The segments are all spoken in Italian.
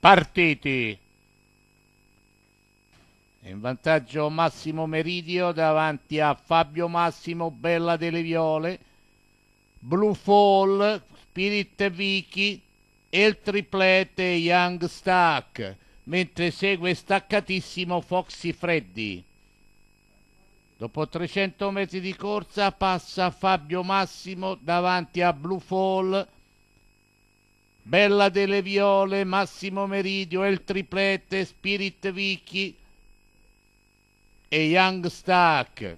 partiti. In vantaggio Massimo Meridio davanti a Fabio Massimo Bella delle Viole, Blue Fall, Spirit Vicky e il triplete Young Stack, mentre segue staccatissimo Foxy Freddy. Dopo 300 metri di corsa passa Fabio Massimo davanti a Blue Fall, Bella delle Viole, Massimo Meridio, El Triplete, Spirit Vicky e Young Stack.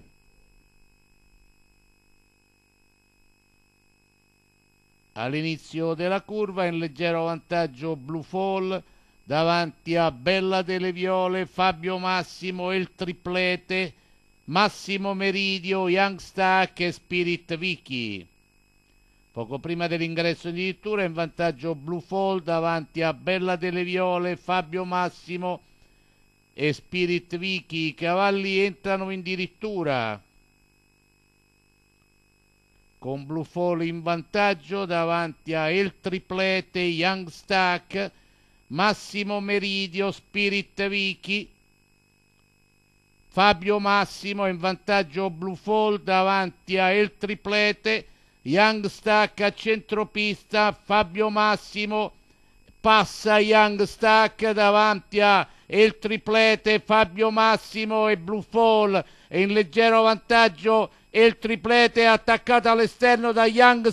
All'inizio della curva in leggero vantaggio Blue Fall davanti a Bella delle Viole, Fabio Massimo, El Triplete, Massimo Meridio, Young Stack e Spirit Vicky. Poco prima dell'ingresso di dirittura in vantaggio Blue Fall davanti a Bella delle Viole, Fabio Massimo e Spirit Vicky. I cavalli entrano in dirittura con Blue Fall in vantaggio davanti a El Triplete, Young Stack, Massimo Meridio, Spirit Vicky. Fabio Massimo in vantaggio Blue Fall davanti a El Triplete, Young Stack a centropista, Fabio Massimo passa Young davanti a il triplete Fabio Massimo e Bluefall e in leggero vantaggio il triplete attaccato all'esterno da Young